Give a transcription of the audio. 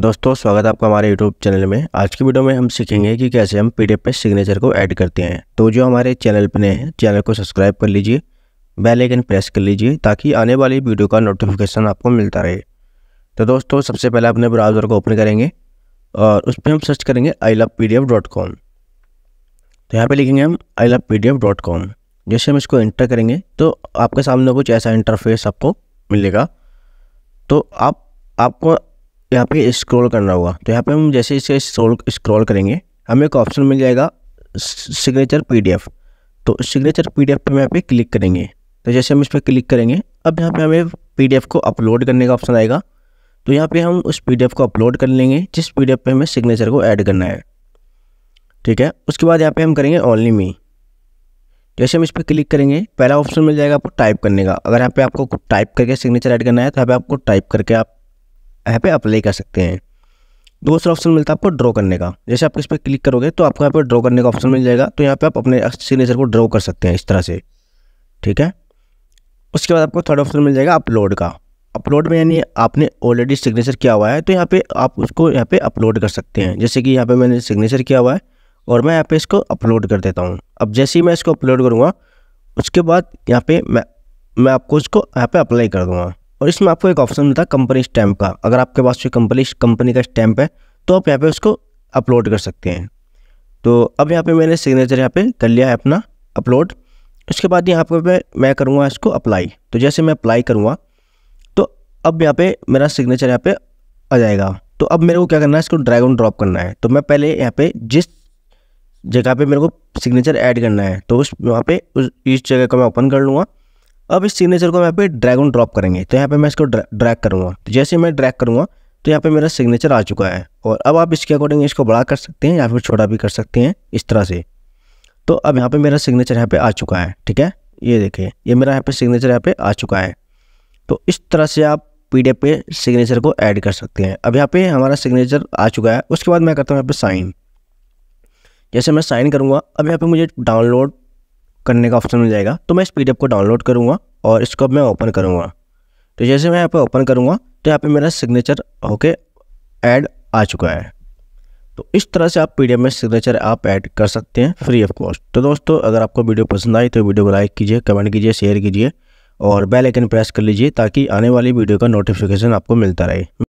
दोस्तों स्वागत है आपका हमारे यूट्यूब चैनल में आज की वीडियो में हम सीखेंगे कि कैसे हम पी पे सिग्नेचर को ऐड करते हैं तो जो हमारे चैनल पर नए हैं चैनल को सब्सक्राइब कर लीजिए बेल आइकन प्रेस कर लीजिए ताकि आने वाली वीडियो का नोटिफिकेशन आपको मिलता रहे तो दोस्तों सबसे पहले अपने ब्राउज़र को ओपन करेंगे और उस पर हम सर्च करेंगे आई लव पी तो यहाँ पर लिखेंगे हम आई लव पी जैसे हम इसको इंटर करेंगे तो आपके सामने कुछ ऐसा इंटरफेस आपको मिलेगा तो आप आपको यहाँ पे स्क्रॉल करना होगा तो यहाँ पे हम जैसे इसे स्क्रॉल स्क्रॉल करेंगे हमें एक ऑप्शन मिल जाएगा सिग्नेचर पीडीएफ तो सिग्नेचर पीडीएफ पे हम यहाँ पे क्लिक करेंगे तो जैसे हम इस पर क्लिक करेंगे अब यहाँ पे हमें पीडीएफ को अपलोड करने का ऑप्शन आएगा तो यहाँ पे हम उस पीडीएफ को अपलोड कर लेंगे जिस पीडीएफ पे हमें सिग्नेचर को ऐड करना है ठीक है उसके बाद यहाँ पे हम करेंगे ओनली मी जैसे हम इस पर क्लिक करेंगे पहला ऑप्शन मिल जाएगा आपको टाइप करने का अगर यहाँ पे आपको टाइप करके सिग्नेचर ऐड करना है तो यहाँ पे आपको टाइप करके आप यहाँ पे अप्लाई कर सकते हैं दूसरा ऑप्शन मिलता है आपको ड्रॉ करने का जैसे आप इस पर क्लिक करोगे तो आपको यहाँ पर ड्रॉ करने का ऑप्शन मिल जाएगा तो यहाँ पर आप अपने सिग्नेचर को ड्रॉ कर सकते हैं इस तरह से ठीक है उसके बाद आपको थर्ड ऑप्शन मिल जाएगा अपलोड का अपलोड में यानी आपने ऑलरेडी सिग्नेचर किया हुआ है तो यहाँ पे आप उसको यहाँ पे अपलोड कर सकते हैं जैसे कि यहाँ पे मैंने सिग्नेचर किया हुआ है और मैं यहाँ पे इसको अपलोड कर देता हूँ अब जैसे ही मैं इसको अपलोड करूँगा उसके बाद यहाँ पे मैं मैं आपको इसको यहाँ पे अप्लाई कर दूँगा और इसमें आपको एक ऑप्शन मिलता है कंपनी स्टैम्प का अगर आपके पास कोई कंपनी कंपनी का स्टैम्प है तो आप यहाँ पे उसको अपलोड कर सकते हैं तो अब यहाँ पे मैंने सिग्नेचर यहाँ पे कर लिया है अपना अपलोड उसके बाद यहाँ पर मैं मैं करूँगा इसको अप्लाई तो जैसे मैं अप्लाई करूँगा तो अब यहाँ पर मेरा सिग्नेचर यहाँ पर आ जाएगा तो अब मेरे को क्या करना है इसको ड्रैग एंड ड्रॉप करना है तो मैं पहले यहाँ पर जिस जगह पर मेरे को सिग्नेचर ऐड करना है तो उस वहाँ पर उस इस जगह को मैं ओपन कर लूँगा अब इस सिग्नेचर को हम यहाँ पे ड्रैग एंड ड्रॉप करेंगे तो यहाँ पे मैं इसको ड्रैग करूँगा तो जैसे मैं ड्रैग करूँगा तो यहाँ पे मेरा सिग्नेचर आ चुका है और अब आप इसके अकॉर्डिंग इसको बड़ा कर सकते हैं या फिर छोटा भी कर सकते हैं इस तरह से तो अब यहाँ पे मेरा सिग्नेचर यहाँ पे आ चुका है ठीक है ये देखिए ये मेरा यहाँ पे सिग्नेचर यहाँ पे आ चुका है तो इस तरह से आप पी पे सिग्नेचर को ऐड कर सकते हैं अब यहाँ पे हमारा सिग्नेचर आ चुका है उसके बाद मैं करता हूँ यहाँ पे साइन जैसे मैं साइन करूँगा अब यहाँ पे मुझे डाउनलोड करने का ऑप्शन मिल जाएगा तो मैं इस पी को डाउनलोड करूँगा और इसको मैं ओपन करूँगा तो जैसे मैं यहाँ पर ओपन करूँगा तो यहाँ पर मेरा सिग्नेचर ओके ऐड आ चुका है तो इस तरह से आप पी में सिग्नेचर आप ऐड कर सकते हैं फ्री ऑफ कॉस्ट तो दोस्तों अगर आपको वीडियो पसंद आई तो वीडियो को लाइक कीजिए कमेंट कीजिए शेयर कीजिए और बेल आइकन प्रेस कर लीजिए ताकि आने वाली वीडियो का नोटिफिकेशन आपको मिलता रहे